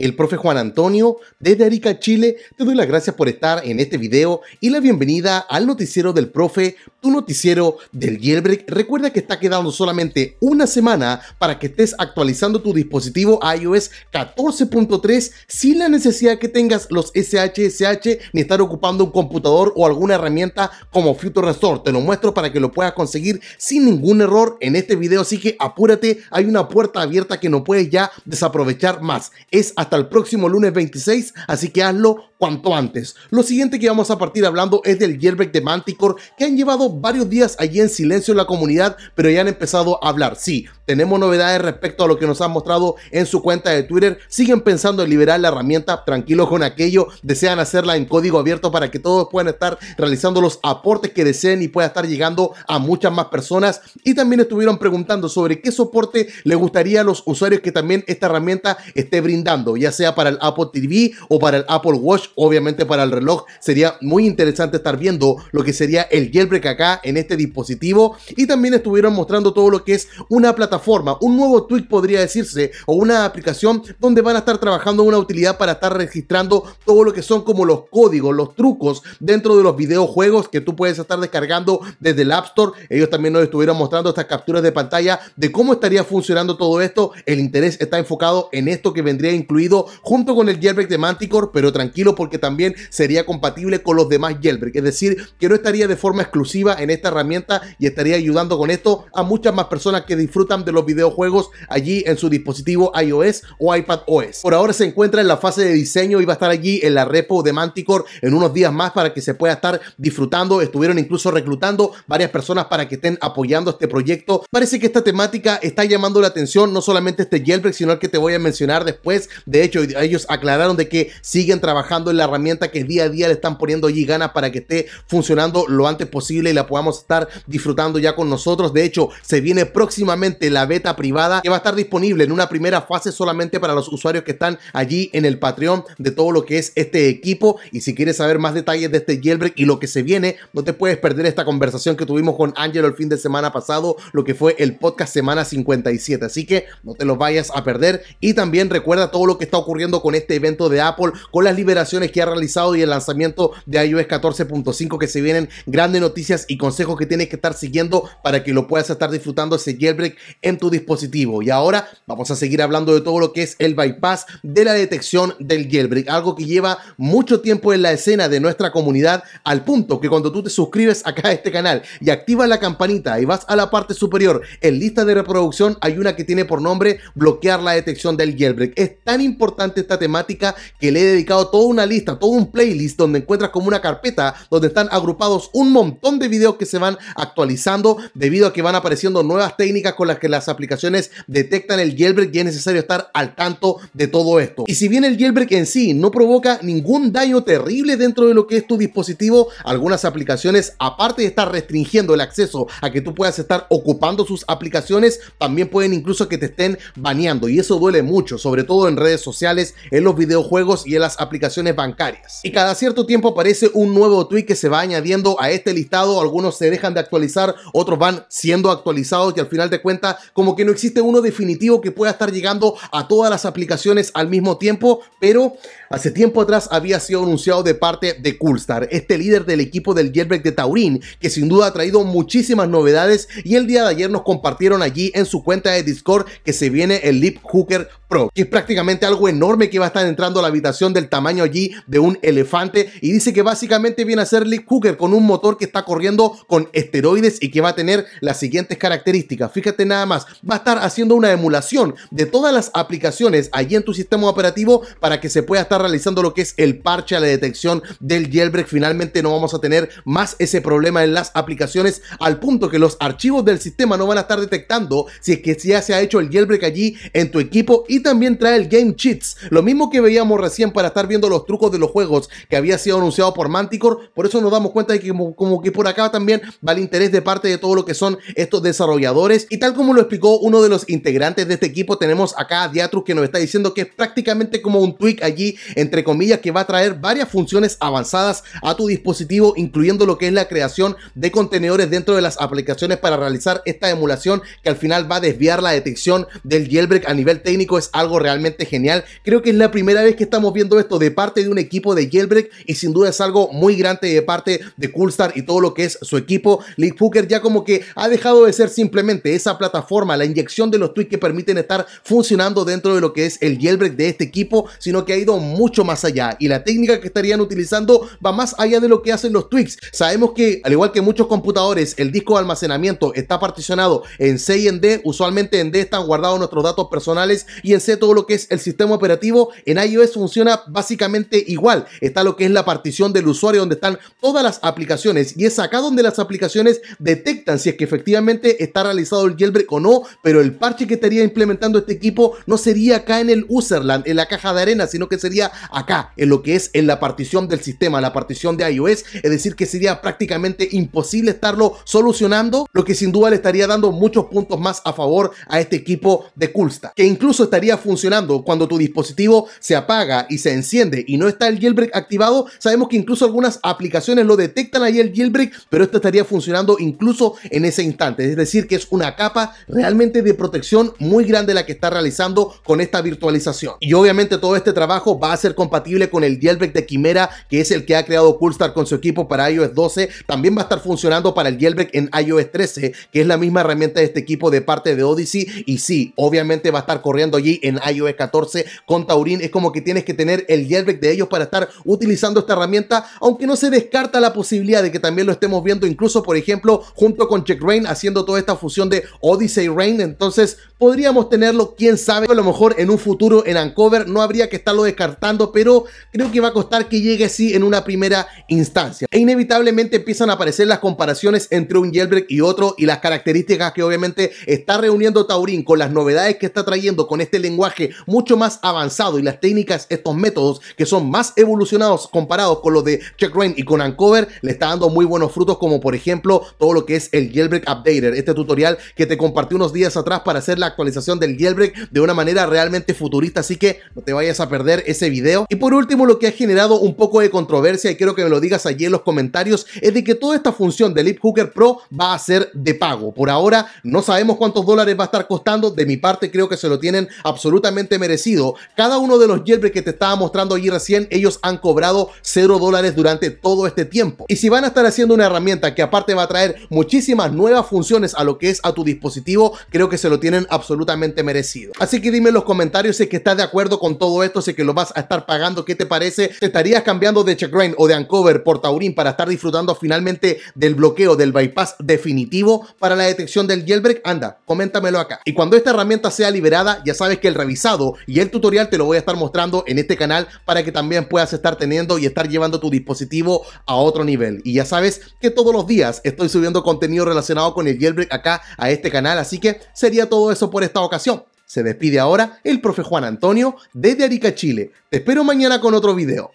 el profe Juan Antonio desde Arica, Chile. Te doy las gracias por estar en este video y la bienvenida al noticiero del profe, tu noticiero del Yelbrick. Recuerda que está quedando solamente una semana para que estés actualizando tu dispositivo iOS 14.3 sin la necesidad que tengas los SHSH ni estar ocupando un computador o alguna herramienta como Future Restore. Te lo muestro para que lo puedas conseguir sin ningún error en este video, así que apúrate, hay una puerta abierta que no puedes ya desaprovechar más. Es hasta hasta el próximo lunes 26, así que hazlo cuanto antes. Lo siguiente que vamos a partir hablando es del jerbeck de Manticore, que han llevado varios días allí en silencio en la comunidad, pero ya han empezado a hablar. Sí, tenemos novedades respecto a lo que nos han mostrado en su cuenta de Twitter. Siguen pensando en liberar la herramienta, tranquilos con aquello. Desean hacerla en código abierto para que todos puedan estar realizando los aportes que deseen y pueda estar llegando a muchas más personas. Y también estuvieron preguntando sobre qué soporte le gustaría a los usuarios que también esta herramienta esté brindando ya sea para el Apple TV o para el Apple Watch, obviamente para el reloj. Sería muy interesante estar viendo lo que sería el jailbreak acá en este dispositivo. Y también estuvieron mostrando todo lo que es una plataforma, un nuevo tweet podría decirse, o una aplicación donde van a estar trabajando una utilidad para estar registrando todo lo que son como los códigos, los trucos dentro de los videojuegos que tú puedes estar descargando desde el App Store. Ellos también nos estuvieron mostrando estas capturas de pantalla de cómo estaría funcionando todo esto. El interés está enfocado en esto que vendría a incluir junto con el jailbreak de Manticore, pero tranquilo porque también sería compatible con los demás jailbreak. Es decir, que no estaría de forma exclusiva en esta herramienta y estaría ayudando con esto a muchas más personas que disfrutan de los videojuegos allí en su dispositivo iOS o iPadOS... Por ahora se encuentra en la fase de diseño y va a estar allí en la repo de Manticore en unos días más para que se pueda estar disfrutando. Estuvieron incluso reclutando varias personas para que estén apoyando este proyecto. Parece que esta temática está llamando la atención, no solamente este jailbreak, sino el que te voy a mencionar después de hecho, ellos aclararon de que siguen trabajando en la herramienta que día a día le están poniendo allí ganas para que esté funcionando lo antes posible y la podamos estar disfrutando ya con nosotros. De hecho, se viene próximamente la beta privada que va a estar disponible en una primera fase solamente para los usuarios que están allí en el Patreon de todo lo que es este equipo. Y si quieres saber más detalles de este jailbreak y lo que se viene, no te puedes perder esta conversación que tuvimos con Angelo el fin de semana pasado, lo que fue el podcast semana 57. Así que no te lo vayas a perder. Y también recuerda todo lo que que está ocurriendo con este evento de Apple, con las liberaciones que ha realizado y el lanzamiento de iOS 14.5 que se vienen grandes noticias y consejos que tienes que estar siguiendo para que lo puedas estar disfrutando ese jailbreak en tu dispositivo. Y ahora vamos a seguir hablando de todo lo que es el bypass de la detección del jailbreak, algo que lleva mucho tiempo en la escena de nuestra comunidad al punto que cuando tú te suscribes acá a este canal y activas la campanita y vas a la parte superior en lista de reproducción hay una que tiene por nombre bloquear la detección del jailbreak. Es tan importante esta temática que le he dedicado toda una lista, todo un playlist donde encuentras como una carpeta donde están agrupados un montón de videos que se van actualizando debido a que van apareciendo nuevas técnicas con las que las aplicaciones detectan el jailbreak y es necesario estar al tanto de todo esto. Y si bien el jailbreak en sí no provoca ningún daño terrible dentro de lo que es tu dispositivo, algunas aplicaciones, aparte de estar restringiendo el acceso a que tú puedas estar ocupando sus aplicaciones, también pueden incluso que te estén baneando y eso duele mucho, sobre todo en redes sociales, en los videojuegos y en las aplicaciones bancarias. Y cada cierto tiempo aparece un nuevo tweet que se va añadiendo a este listado, algunos se dejan de actualizar, otros van siendo actualizados y al final de cuentas como que no existe uno definitivo que pueda estar llegando a todas las aplicaciones al mismo tiempo, pero hace tiempo atrás había sido anunciado de parte de Coolstar, este líder del equipo del Jailbreak de Taurín, que sin duda ha traído muchísimas novedades y el día de ayer nos compartieron allí en su cuenta de Discord que se viene el Lip Hooker Pro, que es prácticamente algo enorme que va a estar entrando a la habitación del tamaño allí de un elefante. Y dice que básicamente viene a ser Lee Cooker con un motor que está corriendo con esteroides y que va a tener las siguientes características. Fíjate nada más, va a estar haciendo una emulación de todas las aplicaciones allí en tu sistema operativo para que se pueda estar realizando lo que es el parche a la detección del jailbreak. Finalmente no vamos a tener más ese problema en las aplicaciones al punto que los archivos del sistema no van a estar detectando si es que ya se ha hecho el jailbreak allí en tu equipo también trae el Game Cheats, lo mismo que veíamos recién para estar viendo los trucos de los juegos que había sido anunciado por Manticore, por eso nos damos cuenta de que como, que por acá también va el interés de parte de todo lo que son estos desarrolladores y tal como lo explicó uno de los integrantes de este equipo, tenemos acá a Diatrus que nos está diciendo que es prácticamente como un tweak allí, entre comillas, que va a traer varias funciones avanzadas a tu dispositivo, incluyendo lo que es la creación de contenedores dentro de las aplicaciones para realizar esta emulación que al final va a desviar la detección del jailbreak a nivel técnico. Es algo realmente genial. Creo que es la primera vez que estamos viendo esto de parte de un equipo de Jailbreak y sin duda es algo muy grande de parte de Coolstar y todo lo que es su equipo. League ya como que ha dejado de ser simplemente esa plataforma, la inyección de los tweets que permiten estar funcionando dentro de lo que es el jailbreak de este equipo, sino que ha ido mucho más allá y la técnica que estarían utilizando va más allá de lo que hacen los tweaks. Sabemos que, al igual que muchos computadores, el disco de almacenamiento está particionado en C y en D. Usualmente en D están guardados nuestros datos personales y en todo lo que es el sistema operativo en iOS funciona básicamente igual. Está lo que es la partición del usuario donde están todas las aplicaciones y es acá donde las aplicaciones detectan si es que efectivamente está realizado el jailbreak o no, pero el parche que estaría implementando este equipo no sería acá en el userland, en la caja de arena, sino que sería acá, en lo que es en la partición del sistema, la partición de iOS, es decir, que sería prácticamente imposible estarlo solucionando, lo que sin duda le estaría dando muchos puntos más a favor a este equipo de Kulsta, que incluso estaría funcionando. Cuando tu dispositivo se apaga y se enciende y no está el jailbreak activado, sabemos que incluso algunas aplicaciones lo detectan ahí el jailbreak, pero esto estaría funcionando incluso en ese instante. Es decir, que es una capa realmente de protección muy grande la que está realizando con esta virtualización. Y obviamente todo este trabajo va a ser compatible con el jailbreak de Quimera, que es el que ha creado Coolstar con su equipo para iOS 12. También va a estar funcionando para el jailbreak en iOS 13, que es la misma herramienta de este equipo de parte de Odyssey. Y sí, obviamente va a estar corriendo allí en iOS 14 con Taurin. Es como que tienes que tener el jailbreak de ellos para estar utilizando esta herramienta, aunque no se descarta la posibilidad de que también lo estemos viendo incluso, por ejemplo, junto con Check Rain haciendo toda esta fusión de Odyssey Rain. Entonces podríamos tenerlo, quién sabe, a lo mejor en un futuro en Uncover no habría que estarlo descartando, pero creo que va a costar que llegue sí en una primera instancia. E inevitablemente empiezan a aparecer las comparaciones entre un jailbreak y otro y las características que obviamente está reuniendo Taurin con las novedades que está trayendo con este lenguaje mucho más avanzado y las técnicas, estos métodos que son más evolucionados comparados con los de Check Rain y con Uncover, le está dando muy buenos frutos, como por ejemplo todo lo que es el Jailbreak Updater, este tutorial que te compartí unos días atrás para hacer la actualización del Jailbreak de una manera realmente futurista, así que no te vayas a perder ese video. Y por último, lo que ha generado un poco de controversia y quiero que me lo digas allí en los comentarios es de que toda esta función del Hooker Pro va a ser de pago. Por ahora no sabemos cuántos dólares va a estar costando, de mi parte creo que se lo tienen a absolutamente merecido. Cada uno de los jailbreak que te estaba mostrando allí recién, ellos han cobrado 0 dólares durante todo este tiempo. Y si van a estar haciendo una herramienta que aparte va a traer muchísimas nuevas funciones a lo que es a tu dispositivo, creo que se lo tienen absolutamente merecido. Así que dime en los comentarios si es que estás de acuerdo con todo esto, si es que lo vas a estar pagando, qué te parece, te estarías cambiando de Rain o de Uncover por Taurin para estar disfrutando finalmente del bloqueo, del bypass definitivo para la detección del jailbreak, anda, coméntamelo acá. Y cuando esta herramienta sea liberada, ya sabes que el revisado y el tutorial te lo voy a estar mostrando en este canal para que también puedas estar teniendo y estar llevando tu dispositivo a otro nivel. Y ya sabes que todos los días estoy subiendo contenido relacionado con el jailbreak acá a este canal, así que sería todo eso por esta ocasión. Se despide ahora el profe Juan Antonio desde Arica, Chile. Te espero mañana con otro video.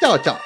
Chao, chao.